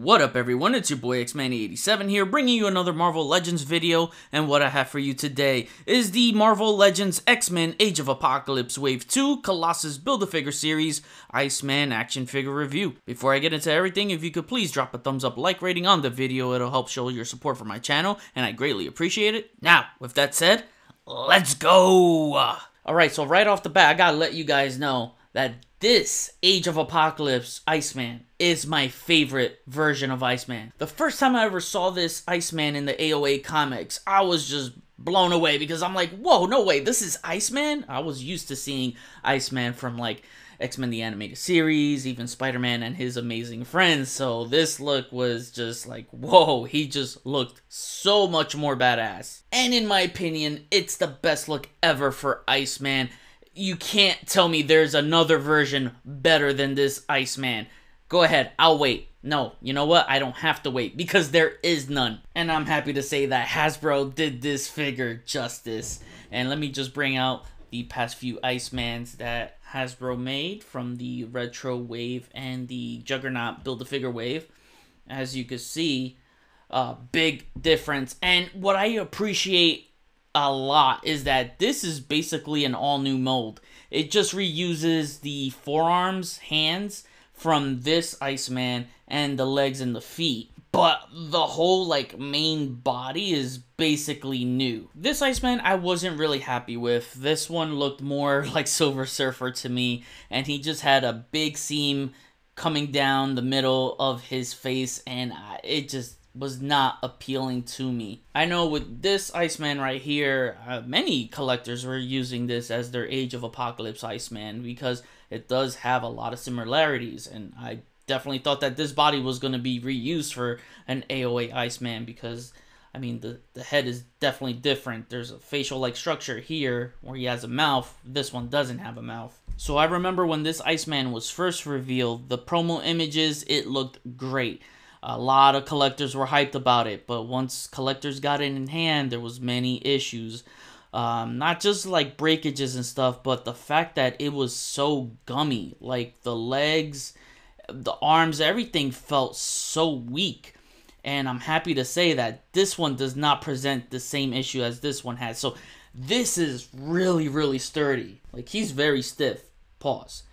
What up everyone, it's your boy Xman87 here, bringing you another Marvel Legends video, and what I have for you today is the Marvel Legends X-Men Age of Apocalypse Wave 2 Colossus Build-A-Figure Series Iceman Action Figure Review. Before I get into everything, if you could please drop a thumbs up like rating on the video, it'll help show your support for my channel, and I greatly appreciate it. Now, with that said, let's go! Alright, so right off the bat, I gotta let you guys know that this Age of Apocalypse Iceman is my favorite version of Iceman. The first time I ever saw this Iceman in the AOA comics, I was just blown away because I'm like, whoa, no way, this is Iceman? I was used to seeing Iceman from like X Men the Animated Series, even Spider Man and his amazing friends. So this look was just like, whoa, he just looked so much more badass. And in my opinion, it's the best look ever for Iceman you can't tell me there's another version better than this Iceman. Go ahead, I'll wait. No, you know what? I don't have to wait because there is none. And I'm happy to say that Hasbro did this figure justice. And let me just bring out the past few Icemans that Hasbro made from the Retro Wave and the Juggernaut Build a Figure Wave. As you can see, uh, big difference. And what I appreciate a lot is that this is basically an all new mold. It just reuses the forearms, hands from this Iceman, and the legs and the feet. But the whole like main body is basically new. This Iceman I wasn't really happy with. This one looked more like Silver Surfer to me, and he just had a big seam coming down the middle of his face, and I, it just was not appealing to me. I know with this Iceman right here, uh, many collectors were using this as their Age of Apocalypse Iceman because it does have a lot of similarities, and I definitely thought that this body was going to be reused for an AOA Iceman because. I mean, the, the head is definitely different. There's a facial like structure here where he has a mouth. This one doesn't have a mouth. So I remember when this Iceman was first revealed, the promo images, it looked great. A lot of collectors were hyped about it, but once collectors got it in hand, there was many issues. Um, not just like breakages and stuff, but the fact that it was so gummy, like the legs, the arms, everything felt so weak. And I'm happy to say that this one does not present the same issue as this one has. So this is really, really sturdy. Like he's very stiff. Pause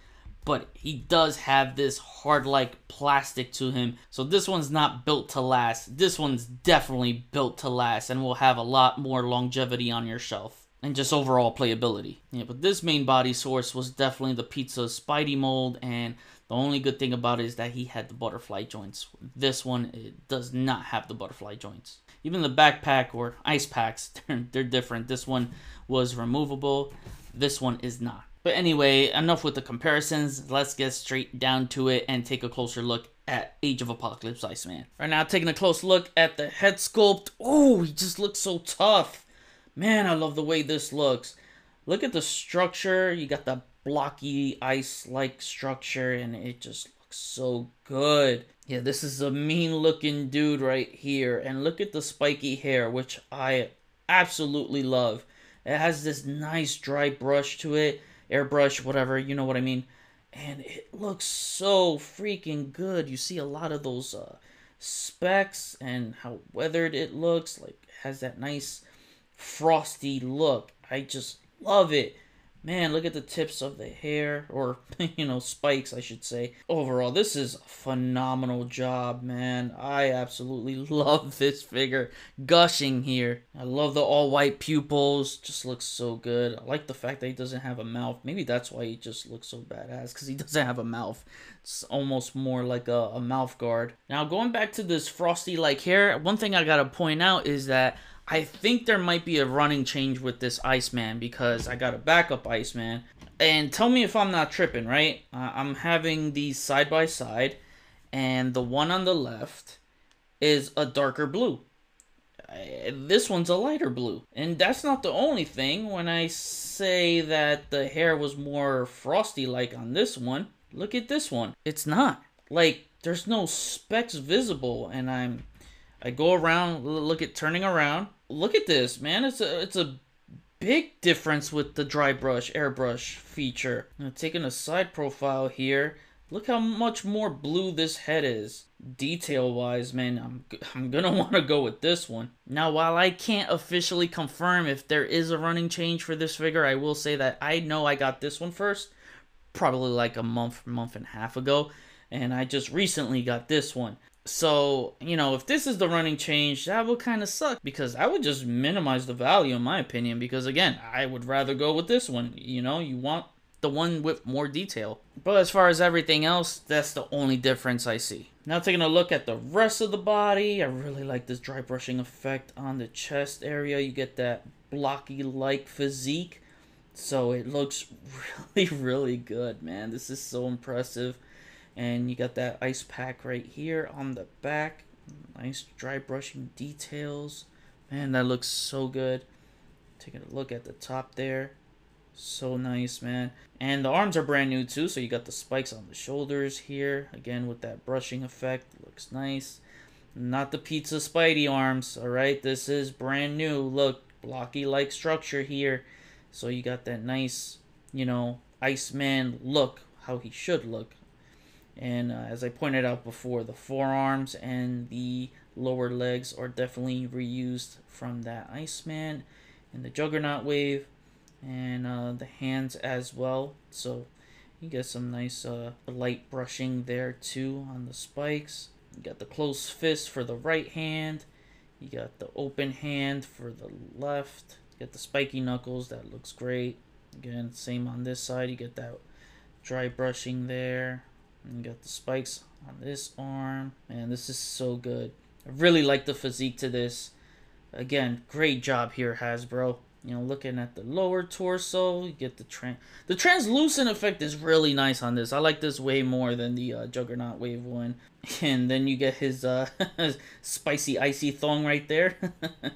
but he does have this hard like plastic to him. So this one's not built to last. This one's definitely built to last and will have a lot more longevity on your shelf and just overall playability. Yeah, but this main body source was definitely the pizza Spidey mold and the only good thing about it is that he had the butterfly joints. This one it does not have the butterfly joints. Even the backpack or ice packs, they're, they're different. This one was removable. This one is not. But anyway, enough with the comparisons. Let's get straight down to it and take a closer look at Age of Apocalypse Iceman. Right now, taking a close look at the head sculpt. Oh, he just looks so tough. Man, I love the way this looks. Look at the structure. You got the blocky ice-like structure, and it just looks so good. Yeah, this is a mean-looking dude right here. And look at the spiky hair, which I absolutely love. It has this nice dry brush to it airbrush, whatever, you know what I mean. And it looks so freaking good. You see a lot of those uh, specks and how weathered it looks. Like, has that nice frosty look. I just love it. Man, look at the tips of the hair, or, you know, spikes, I should say. Overall, this is a phenomenal job, man. I absolutely love this figure. Gushing here. I love the all white pupils. Just looks so good. I like the fact that he doesn't have a mouth. Maybe that's why he just looks so badass, because he doesn't have a mouth. It's almost more like a, a mouth guard. Now, going back to this frosty like hair, one thing I gotta point out is that I think there might be a running change with this Iceman because I got a backup Iceman. And tell me if I'm not tripping, right? Uh, I'm having these side by side, and the one on the left is a darker blue. Uh, this one's a lighter blue. And that's not the only thing. When I say that the hair was more frosty like on this one, look at this one. It's not. Like, there's no specks visible, and I'm. I go around, look at turning around, look at this, man. It's a it's a big difference with the dry brush airbrush feature. Now taking a side profile here, look how much more blue this head is. Detail wise, man, I'm I'm gonna want to go with this one. Now, while I can't officially confirm if there is a running change for this figure, I will say that I know I got this one first, probably like a month month and a half ago, and I just recently got this one. So, you know, if this is the running change, that would kind of suck because I would just minimize the value, in my opinion, because again, I would rather go with this one. You know, you want the one with more detail. But as far as everything else, that's the only difference I see. Now taking a look at the rest of the body, I really like this dry brushing effect on the chest area. You get that blocky-like physique. So it looks really, really good, man. This is so impressive. And you got that ice pack right here on the back. Nice dry brushing details. Man, that looks so good. Taking a look at the top there. So nice, man. And the arms are brand new too, so you got the spikes on the shoulders here. Again, with that brushing effect. Looks nice. Not the pizza Spidey arms, alright? This is brand new. Look, blocky-like structure here. So you got that nice, you know, Iceman look, how he should look. And uh, as I pointed out before, the forearms and the lower legs are definitely reused from that Iceman and the Juggernaut wave and uh, the hands as well. So you get some nice uh, light brushing there too on the spikes. You got the closed fist for the right hand. You got the open hand for the left. You got the spiky knuckles. That looks great. Again, same on this side. You get that dry brushing there. And got the spikes on this arm. and this is so good. I really like the physique to this. Again, great job here, Hasbro. You know, looking at the lower torso, you get the trans. The translucent effect is really nice on this. I like this way more than the uh, Juggernaut Wave one. And then you get his uh, spicy, icy thong right there.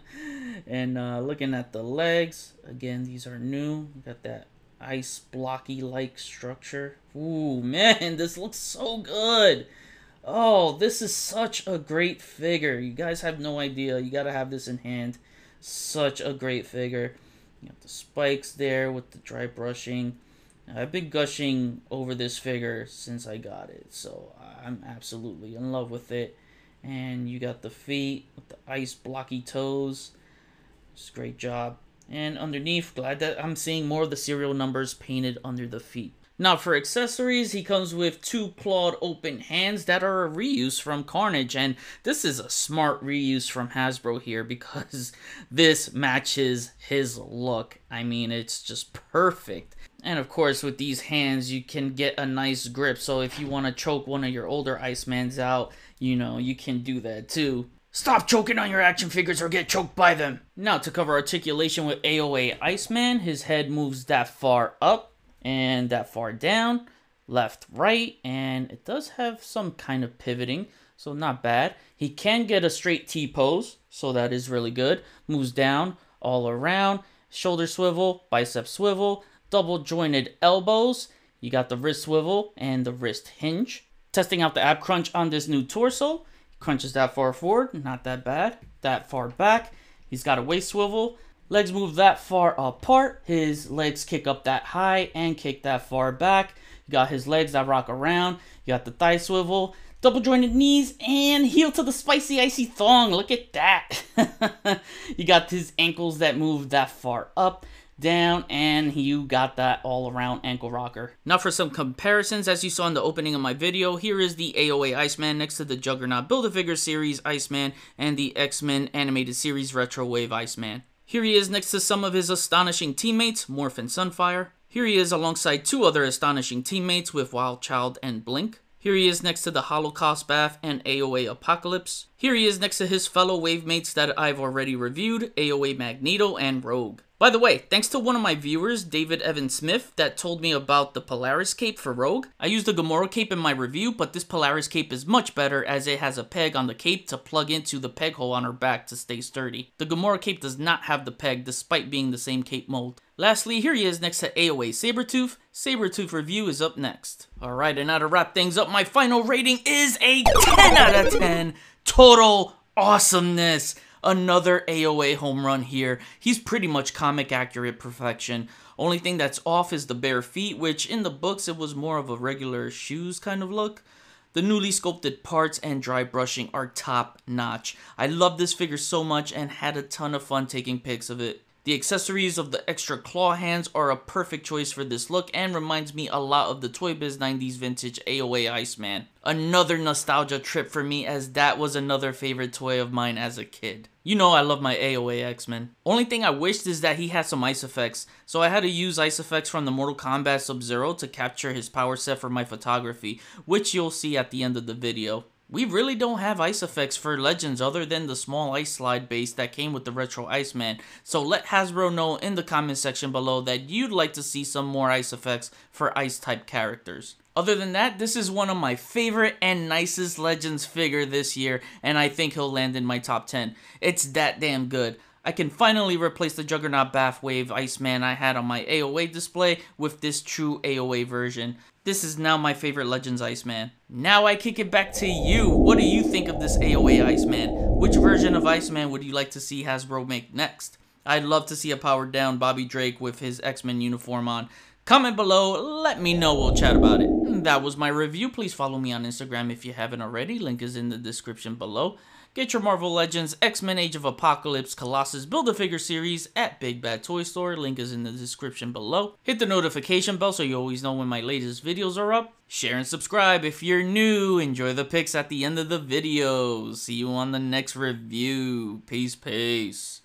and uh, looking at the legs, again, these are new. You got that ice blocky like structure. Ooh, man, this looks so good. Oh, this is such a great figure. You guys have no idea. You got to have this in hand. Such a great figure. You got the spikes there with the dry brushing. I've been gushing over this figure since I got it, so I'm absolutely in love with it. And you got the feet with the ice blocky toes. It's great job. And underneath, glad that I'm seeing more of the serial numbers painted under the feet. Now for accessories, he comes with two clawed open hands that are a reuse from Carnage, and this is a smart reuse from Hasbro here because this matches his look. I mean, it's just perfect. And of course, with these hands, you can get a nice grip. So if you want to choke one of your older Icemans out, you know, you can do that too. Stop choking on your action figures or get choked by them. Now to cover articulation with AOA Iceman, his head moves that far up and that far down, left, right, and it does have some kind of pivoting, so not bad. He can get a straight T pose, so that is really good. Moves down, all around, shoulder swivel, bicep swivel, double jointed elbows, you got the wrist swivel and the wrist hinge. Testing out the ab crunch on this new torso, Crunches that far forward, not that bad. That far back. He's got a waist swivel. Legs move that far apart. His legs kick up that high and kick that far back. You got his legs that rock around. You got the thigh swivel. Double jointed knees and heel to the spicy icy thong. Look at that. you got his ankles that move that far up down, and you got that all around ankle rocker. Now for some comparisons, as you saw in the opening of my video, here is the AOA Iceman next to the Juggernaut Build-A-Figure series Iceman and the X-Men animated series Retro Wave Iceman. Here he is next to some of his astonishing teammates, Morph and Sunfire. Here he is alongside two other astonishing teammates with Wild Child and Blink. Here he is next to the Holocaust Bath and AOA Apocalypse. Here he is next to his fellow Wavemates that I've already reviewed, AOA Magneto and Rogue. By the way, thanks to one of my viewers, David Evan Smith, that told me about the Polaris cape for Rogue. I used the Gamora cape in my review, but this Polaris cape is much better as it has a peg on the cape to plug into the peg hole on her back to stay sturdy. The Gamora cape does not have the peg despite being the same cape mold. Lastly, here he is next to AOA Sabretooth. Sabretooth review is up next. Alright, and now to wrap things up, my final rating is a 10 out of 10 total awesomeness. Another AOA home run here. He's pretty much comic accurate perfection. Only thing that's off is the bare feet, which in the books it was more of a regular shoes kind of look. The newly sculpted parts and dry brushing are top notch. I love this figure so much and had a ton of fun taking pics of it. The accessories of the extra claw hands are a perfect choice for this look and reminds me a lot of the Toy Biz 90s vintage AOA Iceman. Another nostalgia trip for me as that was another favorite toy of mine as a kid. You know I love my AOA X-Men. Only thing I wished is that he had some ice effects, so I had to use ice effects from the Mortal Kombat Sub-Zero to capture his power set for my photography, which you'll see at the end of the video. We really don't have ice effects for Legends other than the small ice slide base that came with the Retro Iceman, so let Hasbro know in the comment section below that you'd like to see some more ice effects for ice type characters. Other than that, this is one of my favorite and nicest Legends figure this year, and I think he'll land in my top 10. It's that damn good. I can finally replace the Juggernaut Bath Wave Iceman I had on my AOA display with this true AOA version. This is now my favorite Legends Iceman. Now I kick it back to you. What do you think of this AOA Iceman? Which version of Iceman would you like to see Hasbro make next? I'd love to see a powered down Bobby Drake with his X-Men uniform on. Comment below, let me know, we'll chat about it. That was my review. Please follow me on Instagram if you haven't already. Link is in the description below. Get your Marvel Legends, X-Men Age of Apocalypse, Colossus Build-A-Figure series at Big Bad Toy Store. Link is in the description below. Hit the notification bell so you always know when my latest videos are up. Share and subscribe if you're new. Enjoy the pics at the end of the video. See you on the next review. Peace, peace.